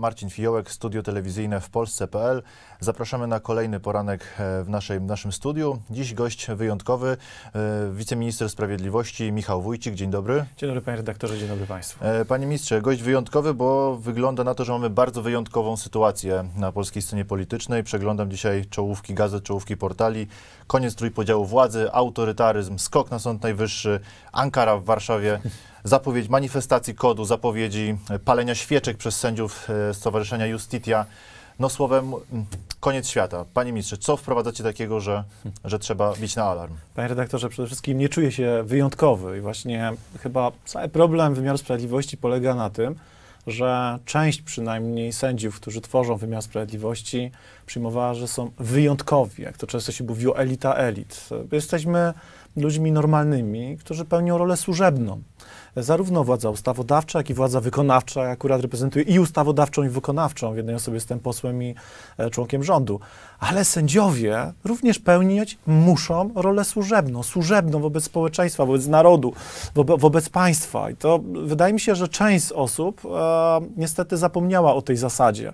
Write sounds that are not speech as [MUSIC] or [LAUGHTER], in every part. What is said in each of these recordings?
Marcin Fiołek, studio telewizyjne w Polsce.pl. Zapraszamy na kolejny poranek e, w, naszej, w naszym studiu. Dziś gość wyjątkowy, e, wiceminister sprawiedliwości Michał Wójcik. Dzień dobry. Dzień dobry panie redaktorze, dzień dobry państwu. E, panie ministrze, gość wyjątkowy, bo wygląda na to, że mamy bardzo wyjątkową sytuację na polskiej scenie politycznej. Przeglądam dzisiaj czołówki gazet, czołówki portali. Koniec trójpodziału władzy, autorytaryzm, skok na Sąd Najwyższy, Ankara w Warszawie zapowiedź manifestacji kodu, zapowiedzi e, palenia świeczek przez sędziów e, Stowarzyszenia Justitia. No słowem, mm, koniec świata. Panie ministrze, co wprowadzacie takiego, że, że trzeba bić na alarm? Panie redaktorze, przede wszystkim nie czuję się wyjątkowy i właśnie chyba cały problem wymiaru sprawiedliwości polega na tym, że część przynajmniej sędziów, którzy tworzą wymiar sprawiedliwości, przyjmowała, że są wyjątkowi, jak to często się mówiło, elita elit. Jesteśmy ludźmi normalnymi, którzy pełnią rolę służebną zarówno władza ustawodawcza, jak i władza wykonawcza. Akurat reprezentuje i ustawodawczą, i wykonawczą. W jednej osobie jestem posłem i e, członkiem rządu. Ale sędziowie również pełnić muszą rolę służebną, służebną wobec społeczeństwa, wobec narodu, wobe, wobec państwa. I to wydaje mi się, że część z osób e, niestety zapomniała o tej zasadzie.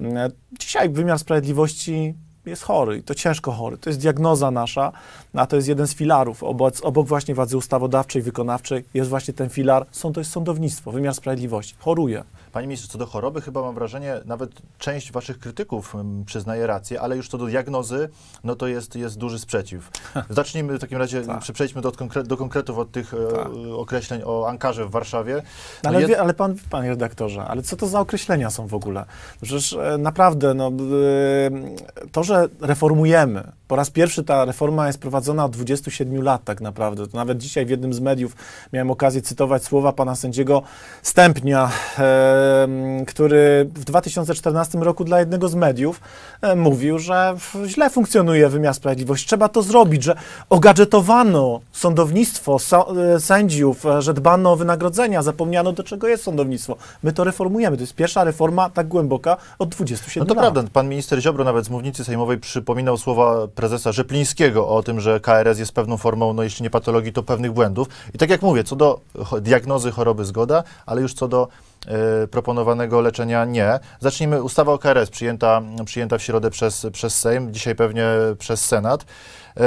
E, dzisiaj wymiar sprawiedliwości jest chory i to ciężko chory. To jest diagnoza nasza, a to jest jeden z filarów. Obok, obok właśnie władzy ustawodawczej, wykonawczej jest właśnie ten filar, są, to jest sądownictwo, wymiar sprawiedliwości. Choruje, Panie ministrze, co do choroby, chyba mam wrażenie, nawet część waszych krytyków mm, przyznaje rację, ale już co do diagnozy, no to jest, jest duży sprzeciw. [LAUGHS] Zacznijmy w takim razie, tak. przejdźmy do, do konkretów od tych e, tak. określeń o Ankarze w Warszawie. No ale, jed... wie, ale pan, panie redaktorze, ale co to za określenia są w ogóle? Przecież e, naprawdę, no, to, że reformujemy, po raz pierwszy ta reforma jest prowadzona od 27 lat tak naprawdę. To nawet dzisiaj w jednym z mediów miałem okazję cytować słowa pana sędziego Stępnia, e, który w 2014 roku dla jednego z mediów e, mówił, że źle funkcjonuje wymiar sprawiedliwości. Trzeba to zrobić, że ogadżetowano sądownictwo, so, e, sędziów, e, że dbano o wynagrodzenia, zapomniano do czego jest sądownictwo. My to reformujemy. To jest pierwsza reforma tak głęboka od 27 lat. No to lat. prawda. Pan minister Ziobro nawet z mównicy sejmowej przypominał słowa prezesa Rzeplińskiego o tym, że KRS jest pewną formą, no jeśli nie patologii, to pewnych błędów. I tak jak mówię, co do diagnozy choroby zgoda, ale już co do y, proponowanego leczenia nie. Zacznijmy, ustawa o KRS przyjęta, przyjęta w środę przez, przez Sejm, dzisiaj pewnie przez Senat. E,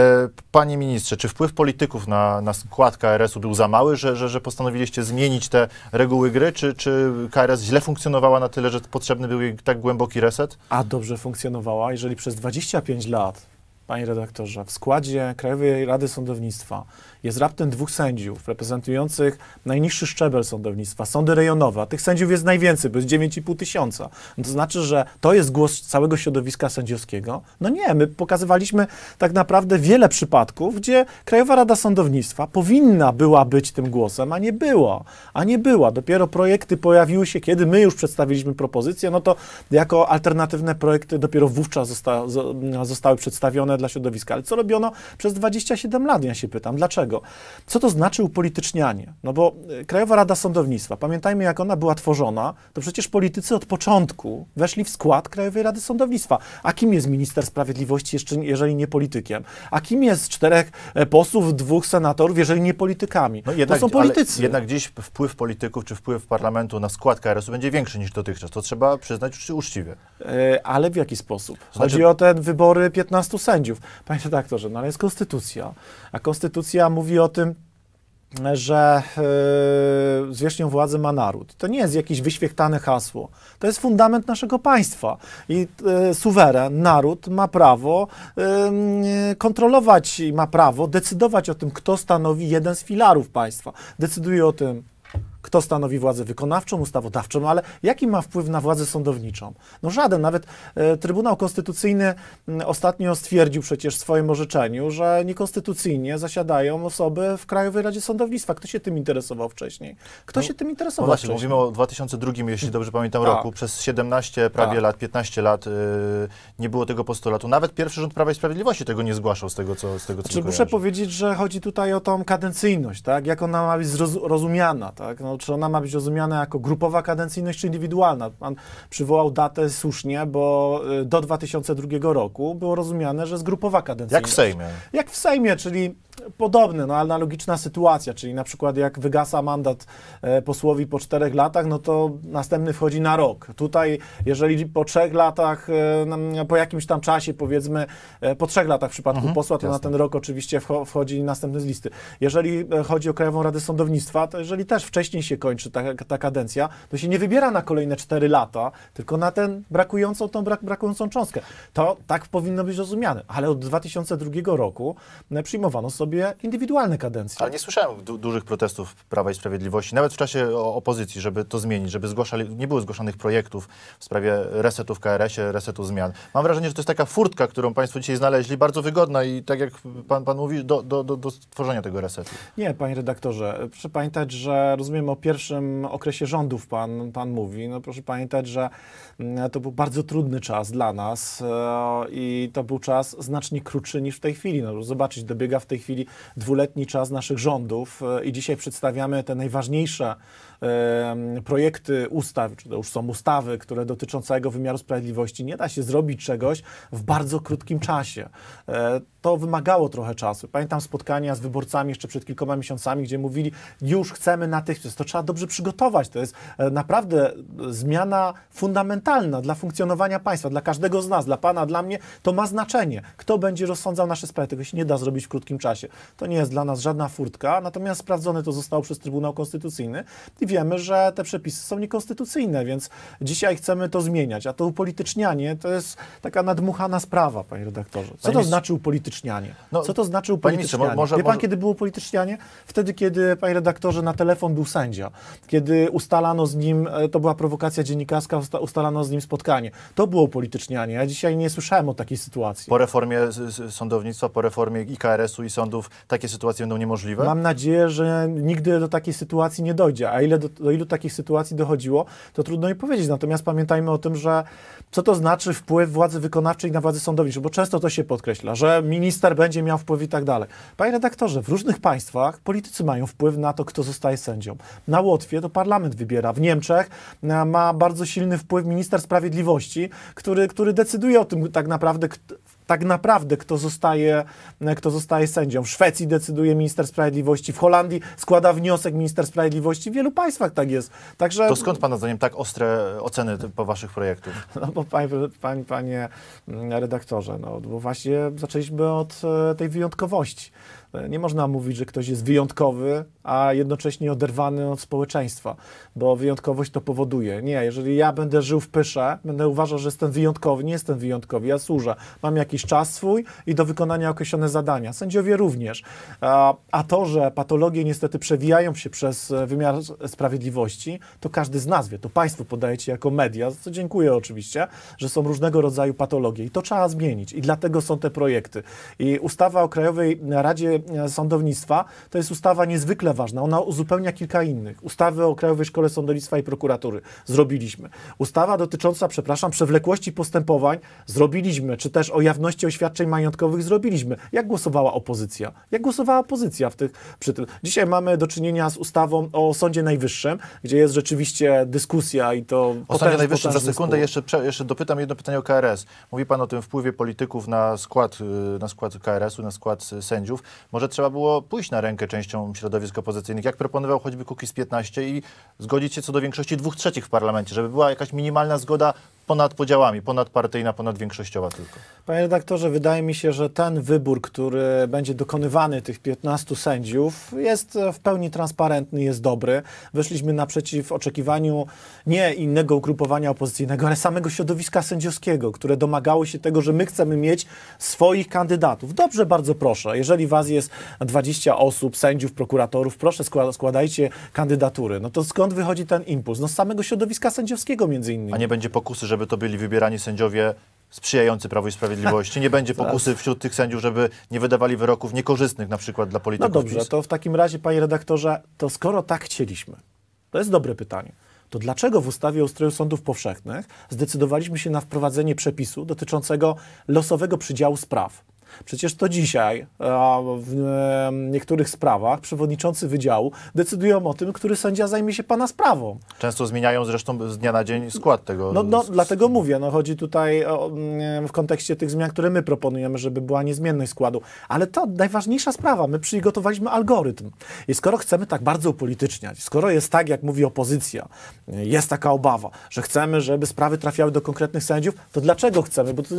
panie ministrze, czy wpływ polityków na, na skład KRS-u był za mały, że, że, że postanowiliście zmienić te reguły gry, czy, czy KRS źle funkcjonowała na tyle, że potrzebny był jej tak głęboki reset? A dobrze funkcjonowała, jeżeli przez 25 lat panie redaktorze, w składzie Krajowej Rady Sądownictwa jest raptem dwóch sędziów reprezentujących najniższy szczebel sądownictwa, sądy rejonowe, a tych sędziów jest najwięcej, bo jest 9,5 tysiąca. No to znaczy, że to jest głos całego środowiska sędziowskiego? No nie, my pokazywaliśmy tak naprawdę wiele przypadków, gdzie Krajowa Rada Sądownictwa powinna była być tym głosem, a nie było, a nie była. Dopiero projekty pojawiły się, kiedy my już przedstawiliśmy propozycję. no to jako alternatywne projekty dopiero wówczas zosta zostały przedstawione dla środowiska. Ale co robiono przez 27 lat, ja się pytam, dlaczego? Co to znaczy upolitycznianie? No bo e, Krajowa Rada Sądownictwa, pamiętajmy jak ona była tworzona, to przecież politycy od początku weszli w skład Krajowej Rady Sądownictwa. A kim jest minister sprawiedliwości, jeżeli nie politykiem? A kim jest czterech e, posłów, dwóch senatorów, jeżeli nie politykami? No jednak, to są politycy. jednak dziś wpływ polityków czy wpływ parlamentu na skład KRS-u będzie większy niż dotychczas. To trzeba przyznać uczciwie. E, ale w jaki sposób? Chodzi znaczy... o te wybory 15 sędziów. [LAUGHS] Panie redaktorze, no ale jest konstytucja, a konstytucja mówi o tym, że y, zwierzchnią władzy ma naród. To nie jest jakieś wyświechtane hasło. To jest fundament naszego państwa. I e, suweren, naród ma prawo kontrolować i ma prawo decydować o tym, kto stanowi jeden z filarów państwa. Decyduje o tym kto stanowi władzę wykonawczą, ustawodawczą, no ale jaki ma wpływ na władzę sądowniczą? No żaden, nawet e, Trybunał Konstytucyjny ostatnio stwierdził przecież w swoim orzeczeniu, że niekonstytucyjnie zasiadają osoby w Krajowej Radzie Sądownictwa. Kto się tym interesował wcześniej? Kto no, się tym interesował no właśnie, wcześniej? mówimy o 2002, jeśli hmm. dobrze pamiętam, Ta. roku. Tak. Przez 17 prawie Ta. lat, 15 lat yy, nie było tego postulatu. Nawet pierwszy rząd Prawa i Sprawiedliwości tego nie zgłaszał z tego, co, z tego, Czy znaczy, Muszę powiedzieć, że chodzi tutaj o tą kadencyjność, tak? Jak ona ma być zrozumiana, tak? No, czy ona ma być rozumiana jako grupowa kadencyjność, czy indywidualna. Pan przywołał datę słusznie, bo y, do 2002 roku było rozumiane, że jest grupowa kadencyjność. Jak w Sejmie. Jak w Sejmie, czyli podobny, no analogiczna sytuacja, czyli na przykład jak wygasa mandat e, posłowi po czterech latach, no to następny wchodzi na rok. Tutaj, jeżeli po trzech latach, e, po jakimś tam czasie, powiedzmy, e, po trzech latach w przypadku mhm, posła, to jasne. na ten rok oczywiście wchodzi następny z listy. Jeżeli chodzi o Krajową Radę Sądownictwa, to jeżeli też wcześniej się się kończy ta, ta kadencja, to się nie wybiera na kolejne 4 lata, tylko na ten brakującą, tą brak, brakującą cząstkę. To tak powinno być rozumiane. Ale od 2002 roku e, przyjmowano sobie indywidualne kadencje. Ale nie słyszałem du dużych protestów Prawa i Sprawiedliwości, nawet w czasie opozycji, żeby to zmienić, żeby zgłaszali, nie było zgłaszanych projektów w sprawie resetu w KRS-ie, resetu zmian. Mam wrażenie, że to jest taka furtka, którą Państwo dzisiaj znaleźli, bardzo wygodna i tak jak Pan, pan mówi, do, do, do, do stworzenia tego resetu. Nie, Panie redaktorze, e, proszę pamiętać, że rozumiem, pierwszym okresie rządów pan, pan mówi. No proszę pamiętać, że mm, to był bardzo trudny czas dla nas e, i to był czas znacznie krótszy niż w tej chwili. No, zobaczyć, dobiega w tej chwili dwuletni czas naszych rządów e, i dzisiaj przedstawiamy te najważniejsze projekty ustaw, czy to już są ustawy, które dotyczą całego wymiaru sprawiedliwości, nie da się zrobić czegoś w bardzo krótkim czasie. E, to wymagało trochę czasu. Pamiętam spotkania z wyborcami jeszcze przed kilkoma miesiącami, gdzie mówili, już chcemy natychmiast. To trzeba dobrze przygotować. To jest e, naprawdę zmiana fundamentalna dla funkcjonowania państwa, dla każdego z nas, dla pana, dla mnie. To ma znaczenie. Kto będzie rozsądzał nasze sprawy? Tego się nie da zrobić w krótkim czasie. To nie jest dla nas żadna furtka, natomiast sprawdzone to zostało przez Trybunał Konstytucyjny i wiemy, że te przepisy są niekonstytucyjne, więc dzisiaj chcemy to zmieniać. A to upolitycznianie to jest taka nadmuchana sprawa, panie redaktorze. Co to znaczy upolitycznianie? No, Co to znaczy upolitycznianie? Może, Wie pan, kiedy było upolitycznianie? Wtedy, kiedy, panie redaktorze, na telefon był sędzia. Kiedy ustalano z nim, e, to była prowokacja dziennikarska, ustalano z nim spotkanie. To było upolitycznianie. Ja dzisiaj nie słyszałem o takiej sytuacji. Po reformie sądownictwa, po reformie i u i sądów takie sytuacje będą niemożliwe? Mam nadzieję, że nigdy do takiej sytuacji nie dojdzie. A ile do, do ilu takich sytuacji dochodziło, to trudno mi powiedzieć. Natomiast pamiętajmy o tym, że co to znaczy wpływ władzy wykonawczej na władzę sądowniczą, bo często to się podkreśla, że minister będzie miał wpływ i tak dalej. Panie redaktorze, w różnych państwach politycy mają wpływ na to, kto zostaje sędzią. Na Łotwie to parlament wybiera, w Niemczech e, ma bardzo silny wpływ minister sprawiedliwości, który, który decyduje o tym tak naprawdę, tak naprawdę, kto zostaje, kto zostaje sędzią. W Szwecji decyduje minister sprawiedliwości, w Holandii składa wniosek minister sprawiedliwości, w wielu państwach tak jest. Także... To skąd Pana zdaniem tak ostre oceny po Waszych projektów? [LAUGHS] No bo panie, panie, panie redaktorze, no bo właśnie zaczęliśmy od e, tej wyjątkowości nie można mówić, że ktoś jest wyjątkowy, a jednocześnie oderwany od społeczeństwa, bo wyjątkowość to powoduje. Nie, jeżeli ja będę żył w pysze, będę uważał, że jestem wyjątkowy, nie jestem wyjątkowy, ja służę, mam jakiś czas swój i do wykonania określone zadania. Sędziowie również. A to, że patologie niestety przewijają się przez e, wymiar sprawiedliwości, to każdy z nas wie, to państwo podajecie jako media, co dziękuję oczywiście, że są różnego rodzaju patologie i to trzeba zmienić i dlatego są te projekty. I ustawa o Krajowej Radzie E, sądownictwa, to jest ustawa niezwykle ważna. Ona uzupełnia kilka innych. Ustawy o Krajowej Szkole Sądownictwa i Prokuratury zrobiliśmy. Ustawa dotycząca, przepraszam, przewlekłości postępowań zrobiliśmy, czy też o jawności oświadczeń majątkowych zrobiliśmy. Jak głosowała opozycja? Jak głosowała opozycja w tych, przy tym? Dzisiaj mamy do czynienia z ustawą o Sądzie Najwyższym, gdzie jest rzeczywiście dyskusja i to... O Sądzie Najwyższym za sekundę jeszcze, jeszcze dopytam jedno pytanie o KRS. Mówi Pan o tym wpływie polityków na skład, y, na skład KRS-u, na skład y, sędziów. Może trzeba było pójść na rękę częścią środowisk opozycyjnych, jak proponował choćby z 15 i zgodzić się co do większości dwóch trzecich w parlamencie, żeby była jakaś minimalna zgoda ponad podziałami, ponadpartyjna, ponadwiększościowa tylko. Panie redaktorze, wydaje mi się, że ten wybór, który będzie dokonywany tych 15 sędziów, jest w pełni transparentny, jest dobry. Wyszliśmy naprzeciw oczekiwaniu nie innego ugrupowania opozycyjnego, ale samego środowiska sędziowskiego, które domagało się tego, że my chcemy mieć swoich kandydatów. Dobrze, bardzo proszę, jeżeli was jest 20 osób, sędziów, prokuratorów, proszę składajcie kandydatury. No to skąd wychodzi ten impuls? No z samego środowiska sędziowskiego między innymi. A nie będzie pokusy, żeby żeby to byli wybierani sędziowie sprzyjający Prawo i Sprawiedliwości. Nie będzie pokusy wśród tych sędziów, żeby nie wydawali wyroków niekorzystnych na przykład dla no polityków. No dobrze, PiS. to w takim razie, panie redaktorze, to skoro tak chcieliśmy, to jest dobre pytanie, to dlaczego w ustawie o ustroju sądów powszechnych zdecydowaliśmy się na wprowadzenie przepisu dotyczącego losowego przydziału spraw? Przecież to dzisiaj w e, niektórych sprawach przewodniczący wydziału decydują o tym, który sędzia zajmie się pana sprawą. Często zmieniają zresztą z dnia na dzień skład tego. No, no dlatego mówię, no chodzi tutaj o, mm, w kontekście tych zmian, które my proponujemy, żeby była niezmienność składu. Ale to najważniejsza sprawa. My przygotowaliśmy algorytm. I skoro chcemy tak bardzo upolityczniać, skoro jest tak, jak mówi opozycja, e, jest taka obawa, że chcemy, żeby sprawy trafiały do konkretnych sędziów, to dlaczego chcemy? Bo to,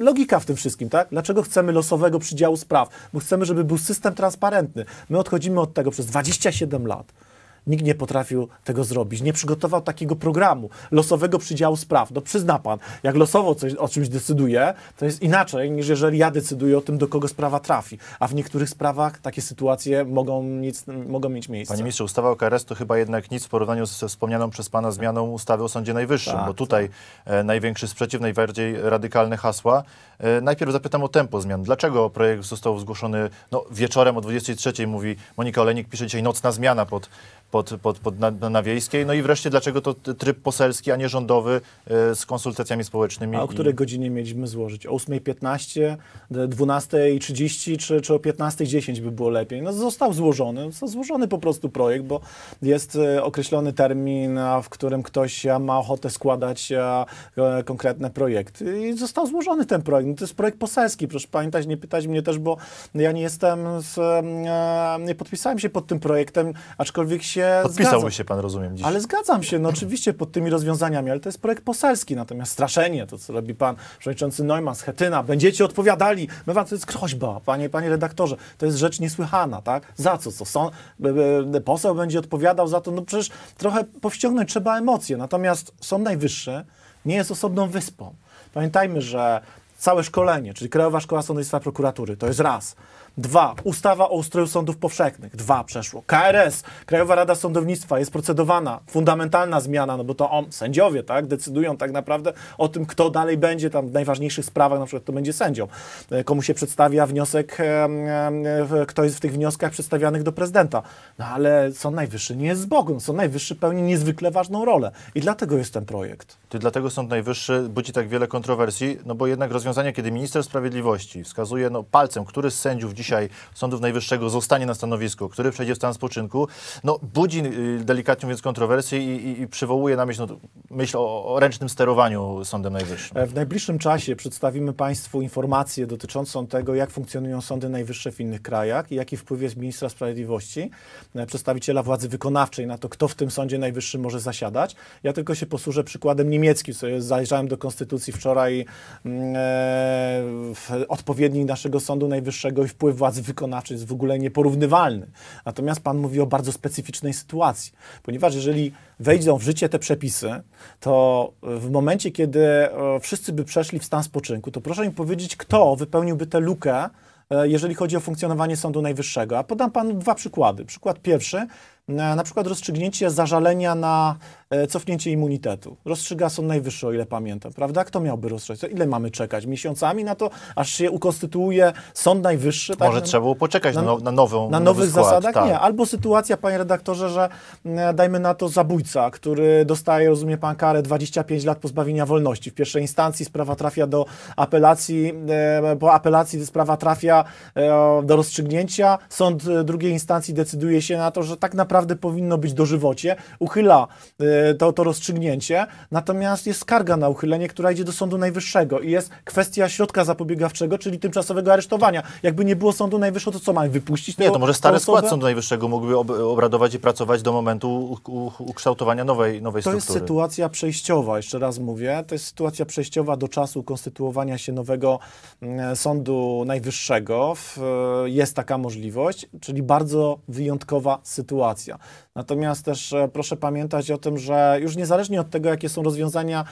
logika w tym wszystkim, tak? Dlaczego chcemy losowego przydziału spraw, bo chcemy, żeby był system transparentny. My odchodzimy od tego przez 27 lat. Nikt nie potrafił tego zrobić. Nie przygotował takiego programu, losowego przydziału spraw. No przyzna pan, jak losowo coś, o czymś decyduje, to jest inaczej niż jeżeli ja decyduję o tym, do kogo sprawa trafi. A w niektórych sprawach takie sytuacje mogą, nic, mogą mieć miejsce. Panie ministrze, ustawa o KRS to chyba jednak nic w porównaniu ze wspomnianą przez pana zmianą ustawy o Sądzie Najwyższym, tak, bo tutaj tak. E, największy sprzeciw, najbardziej radykalne hasła. E, najpierw zapytam o tempo zmian. Dlaczego projekt został zgłoszony no, wieczorem o 23, mówi Monika Olenik, pisze dzisiaj nocna zmiana pod pod, pod, pod na, na, Wiejskiej. No i wreszcie, dlaczego to tryb poselski, a nie rządowy e, z konsultacjami społecznymi? A o której i... godzinie mieliśmy złożyć? O 8.15, 12.30 czy, czy o 15.10 by było lepiej? No został złożony, został złożony po prostu projekt, bo jest e, określony termin, w którym ktoś ma ochotę składać e, konkretne projekty i został złożony ten projekt. No to jest projekt poselski, proszę pamiętać, nie pytać mnie też, bo ja nie jestem, z, nie podpisałem się pod tym projektem, aczkolwiek się Podpisałby zgadzam. się pan, rozumiem, dziś. Ale zgadzam się, no oczywiście pod tymi rozwiązaniami, ale to jest projekt poselski, natomiast straszenie, to co robi pan przewodniczący Neumann, Schetyna, będziecie odpowiadali, my no wam, to jest groźba, panie, panie redaktorze, to jest rzecz niesłychana, tak? Za co? Co są, poseł będzie odpowiadał za to, no przecież trochę powściągnąć trzeba emocje, natomiast Sąd Najwyższy nie jest osobną wyspą. Pamiętajmy, że całe szkolenie, czyli Krajowa Szkoła Sądownictwa Prokuratury, to jest raz. Dwa, ustawa o ustroju sądów powszechnych, dwa przeszło. KRS, Krajowa Rada Sądownictwa jest procedowana, fundamentalna zmiana, no bo to on, sędziowie, tak, decydują tak naprawdę o tym, kto dalej będzie tam w najważniejszych sprawach, na przykład kto będzie sędzią, e, komu się przedstawia wniosek, e, kto jest w tych wnioskach przedstawianych do prezydenta. No ale Sąd Najwyższy nie jest z Bogiem, Sąd Najwyższy pełni niezwykle ważną rolę i dlatego jest ten projekt. Ty dlatego Sąd Najwyższy budzi tak wiele kontrowersji, no bo jednak roz rozwiązania, kiedy minister sprawiedliwości wskazuje no, palcem, który z sędziów dzisiaj Sądów Najwyższego zostanie na stanowisku, który przejdzie w stan spoczynku, no, budzi y, delikatnie więc kontrowersję i, i, i przywołuje na myśl, no, myśl o, o, ręcznym sterowaniu Sądem Najwyższym. E, w najbliższym czasie przedstawimy Państwu informacje dotyczącą tego, jak funkcjonują Sądy Najwyższe w innych krajach i jaki wpływ jest ministra sprawiedliwości, e, przedstawiciela władzy wykonawczej na to, kto w tym Sądzie Najwyższym może zasiadać. Ja tylko się posłużę przykładem niemieckim, jest, zajrzałem do konstytucji wczoraj. Mm, e, odpowiednik naszego Sądu Najwyższego i wpływ władzy wykonawczej jest w ogóle nieporównywalny. Natomiast Pan mówi o bardzo specyficznej sytuacji, ponieważ jeżeli wejdą w życie te przepisy, to w momencie, kiedy e, wszyscy by przeszli w stan spoczynku, to proszę mi powiedzieć, kto wypełniłby tę lukę, e, jeżeli chodzi o funkcjonowanie Sądu Najwyższego. A podam Panu dwa przykłady. Przykład pierwszy, e, na przykład rozstrzygnięcie zażalenia na E, cofnięcie immunitetu. Rozstrzyga Sąd Najwyższy, o ile pamiętam, prawda? Kto miałby rozstrzygać? Ile mamy czekać? Miesiącami na to, aż się ukonstytuuje Sąd Najwyższy? Tak? Może na, trzeba było poczekać na, now, na, nową, na nowych zasadach? Tak. Nie. Albo sytuacja, panie redaktorze, że e, dajmy na to zabójca, który dostaje, rozumie pan, karę 25 lat pozbawienia wolności. W pierwszej instancji sprawa trafia do apelacji, e, po apelacji sprawa trafia do rozstrzygnięcia. Sąd drugiej instancji decyduje się na to, że tak naprawdę powinno być dożywocie. Uchyla Y, to, to rozstrzygnięcie, natomiast jest skarga na uchylenie, która idzie do Sądu Najwyższego i jest kwestia środka zapobiegawczego, czyli tymczasowego aresztowania. Jakby nie było Sądu Najwyższego, to co mają wypuścić? Nie, to może stary skład Sądu Najwyższego mógłby ob obradować i pracować do momentu ukształtowania nowej, nowej to struktury. To jest sytuacja przejściowa, jeszcze raz mówię, to jest sytuacja przejściowa do czasu konstytuowania się nowego mm, Sądu Najwyższego. Y, jest taka możliwość, czyli bardzo wyjątkowa sytuacja. Natomiast też e, proszę pamiętać o tym, że już niezależnie od tego, jakie są rozwiązania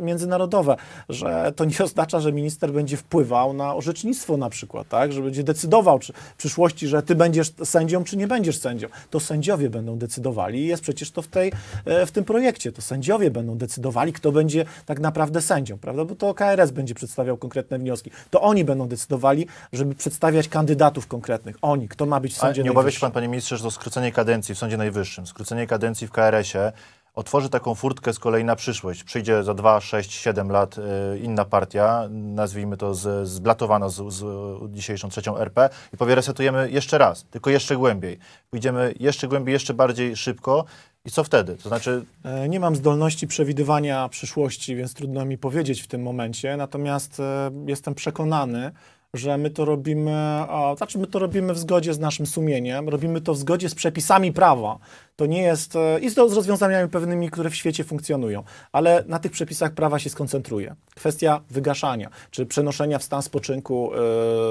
międzynarodowe, że to nie [LAUGHS] oznacza, że minister będzie wpływał na orzecznictwo na przykład, tak? że będzie decydował czy w przyszłości, że ty będziesz sędzią, czy nie będziesz sędzią. To sędziowie będą decydowali i jest przecież to w, tej, e, w tym projekcie. To sędziowie będą decydowali, kto będzie tak naprawdę sędzią, prawda? Bo to KRS będzie przedstawiał konkretne wnioski. To oni będą decydowali, żeby przedstawiać kandydatów konkretnych. Oni, kto ma być sędzią. Nie obawia się pan, panie ministrze, że to skrócenie kadencji w sądzie Sądzie Najwyższym, skrócenie kadencji w KRS-ie, otworzy taką furtkę z kolei na przyszłość. Przyjdzie za 2, 6, 7 lat y, inna partia, nazwijmy to z, zblatowana z, z dzisiejszą trzecią RP i powie resetujemy jeszcze raz, tylko jeszcze głębiej. Pójdziemy jeszcze głębiej, jeszcze bardziej szybko. I co wtedy? To znaczy... E, nie mam zdolności przewidywania przyszłości, więc trudno mi powiedzieć w tym momencie. Natomiast e, jestem przekonany, że my to robimy, znaczy my to robimy w zgodzie z naszym sumieniem, robimy to w zgodzie z przepisami prawa. To nie jest, e, i z rozwiązaniami pewnymi, które w świecie funkcjonują, ale na tych przepisach prawa się skoncentruje. Kwestia wygaszania, czy przenoszenia w stan spoczynku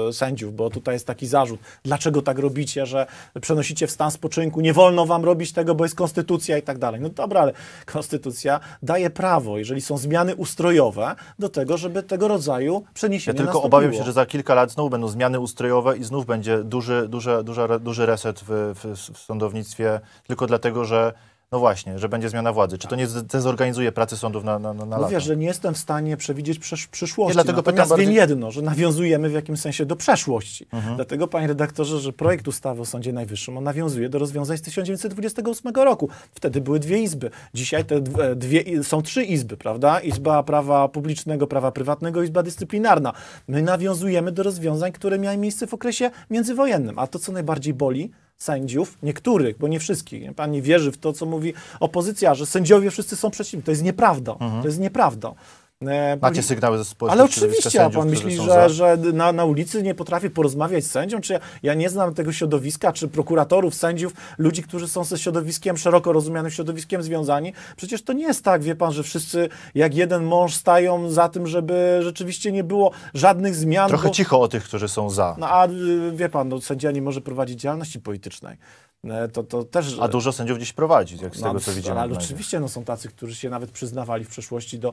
yy, sędziów, bo tutaj jest taki zarzut, dlaczego tak robicie, że przenosicie w stan spoczynku, nie wolno wam robić tego, bo jest konstytucja i tak dalej. No dobra, ale konstytucja daje prawo, jeżeli są zmiany ustrojowe, do tego, żeby tego rodzaju przeniesienie Ja tylko nastąpiło. obawiam się, że za kilka kilka lat znowu będą zmiany ustrojowe i znów będzie duży, duży, duży, duży reset w, w, w sądownictwie, tylko dlatego, że no właśnie, że będzie zmiana władzy. Czy to nie dezorganizuje pracy sądów na, na, na no lata? Mówię, że nie jestem w stanie przewidzieć przysz przyszłości. Nie, dlatego Natomiast bardziej... wiem jedno, że nawiązujemy w jakimś sensie do przeszłości. Mhm. Dlatego, panie redaktorze, że projekt ustawy o Sądzie Najwyższym on nawiązuje do rozwiązań z 1928 roku. Wtedy były dwie izby. Dzisiaj te e, dwie, są trzy izby, prawda? Izba Prawa Publicznego, Prawa Prywatnego, Izba Dyscyplinarna. My nawiązujemy do rozwiązań, które miały miejsce w okresie międzywojennym. A to, co najbardziej boli, sędziów, niektórych, bo nie wszystkich. Pani wierzy w to, co mówi opozycja, że sędziowie wszyscy są przeciwni. To jest nieprawda. Mhm. To jest nieprawda. E, Macie sygnały ze społeczności. Ale oczywiście, a pan myśli, że, za... że na, na ulicy nie potrafię porozmawiać z sędzią? Czy ja, ja, nie znam tego środowiska, czy prokuratorów, sędziów, ludzi, którzy są ze środowiskiem, szeroko rozumianym środowiskiem związani? Przecież to nie jest tak, wie pan, że wszyscy jak jeden mąż stają za tym, żeby rzeczywiście nie było żadnych zmian. Trochę bo... cicho o tych, którzy są za. No a y, wie pan, no, sędzia nie może prowadzić działalności politycznej. E, to, to też... A e, dużo sędziów dziś prowadzi, jak z no, tego co widziałem. Ale oczywiście no, są tacy, którzy się nawet przyznawali w przeszłości do e,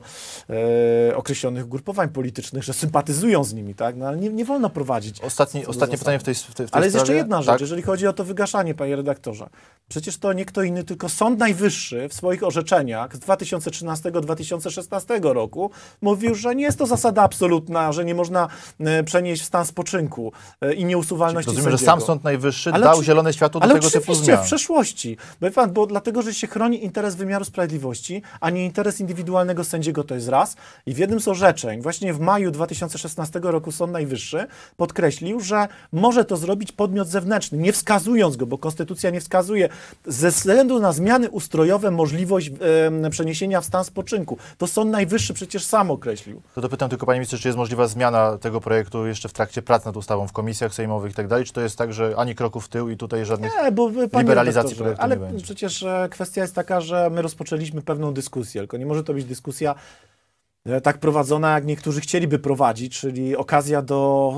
określonych grupowań politycznych, że sympatyzują z nimi, tak? No, ale nie, nie wolno prowadzić. ostatnie pytanie w tej, w tej, w tej Ale sprawie? jest jeszcze jedna rzecz, tak. jeżeli chodzi o to wygaszanie, panie redaktorze. Przecież to nie kto inny, tylko Sąd Najwyższy w swoich orzeczeniach z 2013-2016 roku mówił, że nie jest to zasada absolutna, że nie można e, przenieść w stan spoczynku e, i nieusuwalności Czyli Rozumiem, sędziego. że sam Sąd Najwyższy ale dał czy... zielone światło do ale tego Oczywiście w przeszłości. Bo pan, bo dlatego, że się chroni interes wymiaru sprawiedliwości, a nie interes indywidualnego sędziego, to jest raz. I w jednym z orzeczeń, właśnie w maju 2016 roku Sąd Najwyższy podkreślił, że może to zrobić podmiot zewnętrzny, nie wskazując go, bo Konstytucja nie wskazuje ze względu na zmiany ustrojowe możliwość e, przeniesienia w stan spoczynku. To Sąd Najwyższy przecież sam określił. To dopytam tylko, panie ministrze, czy jest możliwa zmiana tego projektu jeszcze w trakcie prac nad ustawą w komisjach sejmowych i tak dalej? Czy to jest tak, że ani kroków w tył i tutaj żadnych... Nie, bo liberalizacji to, Ale przecież e, kwestia jest taka, że my rozpoczęliśmy pewną dyskusję, tylko nie może to być dyskusja E, tak prowadzona, jak niektórzy chcieliby prowadzić, czyli okazja do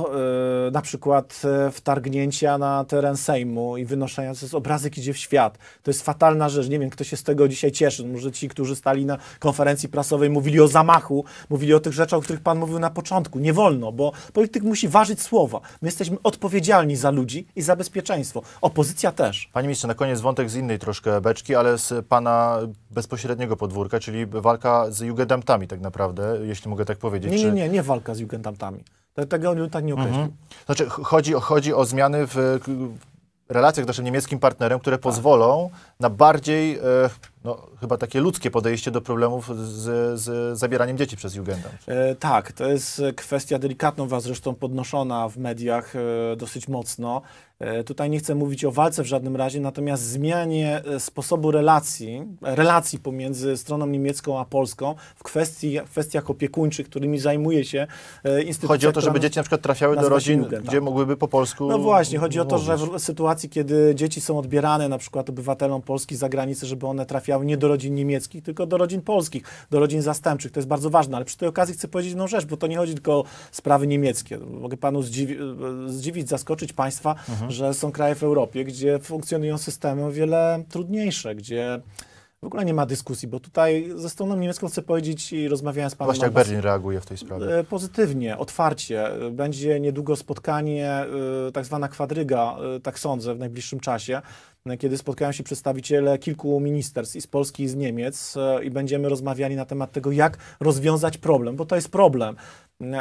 e, na przykład e, wtargnięcia na teren Sejmu i wynoszenia, to jest obrazek idzie w świat. To jest fatalna rzecz. Nie wiem, kto się z tego dzisiaj cieszy. Może ci, którzy stali na konferencji prasowej, mówili o zamachu, mówili o tych rzeczach, o których Pan mówił na początku. Nie wolno, bo polityk musi ważyć słowa. My jesteśmy odpowiedzialni za ludzi i za bezpieczeństwo. Opozycja też. Panie ministrze, na koniec wątek z innej troszkę beczki, ale z Pana bezpośredniego podwórka, czyli walka z jugendamtami tak naprawdę naprawdę, jeśli mogę tak powiedzieć. Nie, nie, nie, nie walka z Jugendamtami. Tego oni tak nie określił. Mhm. Znaczy, chodzi, chodzi o zmiany w, w relacjach z naszym niemieckim partnerem, które tak. pozwolą na bardziej, e, no, chyba takie ludzkie podejście do problemów z, z zabieraniem dzieci przez Jugendamt. E, tak, to jest kwestia delikatna, was zresztą podnoszona w mediach e, dosyć mocno. E, tutaj nie chcę mówić o walce w żadnym razie, natomiast zmianie e, sposobu relacji, relacji pomiędzy stroną niemiecką a polską w kwestii, kwestiach opiekuńczych, którymi zajmuje się e, instytucja. Chodzi o to, żeby dzieci na przykład trafiały do rodzin, Jugend, gdzie tak. mogłyby po polsku. No właśnie, chodzi mówić. o to, że w sytuacji, kiedy dzieci są odbierane na przykład obywatelom Polski za granicę, żeby one trafiały nie do rodzin niemieckich, tylko do rodzin polskich, do rodzin zastępczych. To jest bardzo ważne, ale przy tej okazji chcę powiedzieć jedną rzecz, bo to nie chodzi tylko o sprawy niemieckie. Mogę panu zdziwi zdziwić, zaskoczyć państwa, mhm że są kraje w Europie, gdzie funkcjonują systemy o wiele trudniejsze, gdzie w ogóle nie ma dyskusji, bo tutaj ze stroną niemiecką chcę powiedzieć i rozmawiałem z panem... Właśnie jak Berlin reaguje w tej sprawie? E, pozytywnie, otwarcie. Będzie niedługo spotkanie, e, tak zwana kwadryga, e, tak sądzę, w najbliższym czasie, kiedy spotkają się przedstawiciele kilku ministerstw i z Polski i z Niemiec i będziemy rozmawiali na temat tego, jak rozwiązać problem, bo to jest problem.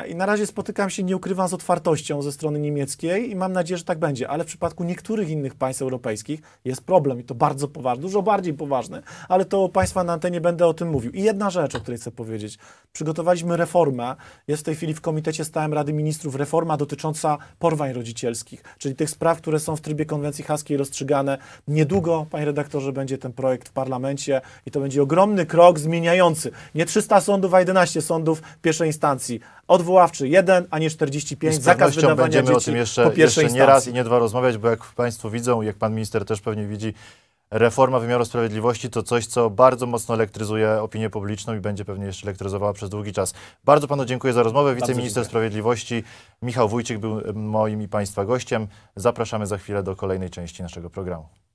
I na razie spotykam się, nie ukrywam, z otwartością ze strony niemieckiej i mam nadzieję, że tak będzie, ale w przypadku niektórych innych państw europejskich jest problem i to bardzo poważny, dużo bardziej poważny, ale to Państwa na antenie będę o tym mówił. I jedna rzecz, o której chcę powiedzieć. Przygotowaliśmy reformę, jest w tej chwili w Komitecie Stałym Rady Ministrów reforma dotycząca porwań rodzicielskich, czyli tych spraw, które są w trybie konwencji haskiej rozstrzygane. Niedługo, panie redaktorze, będzie ten projekt w parlamencie i to będzie ogromny krok zmieniający. Nie 300 sądów, a 11 sądów pierwszej instancji odwoławczy 1, a nie 45. I z zakaz wydawania będziemy dzieci o tym jeszcze, po pierwszej jeszcze nie raz i nie dwa rozmawiać, bo jak Państwo widzą, jak Pan Minister też pewnie widzi, reforma wymiaru sprawiedliwości to coś, co bardzo mocno elektryzuje opinię publiczną i będzie pewnie jeszcze elektryzowała przez długi czas. Bardzo panu dziękuję za rozmowę. Wiceminister Sprawiedliwości Michał Wójcik był moim i państwa gościem. Zapraszamy za chwilę do kolejnej części naszego programu.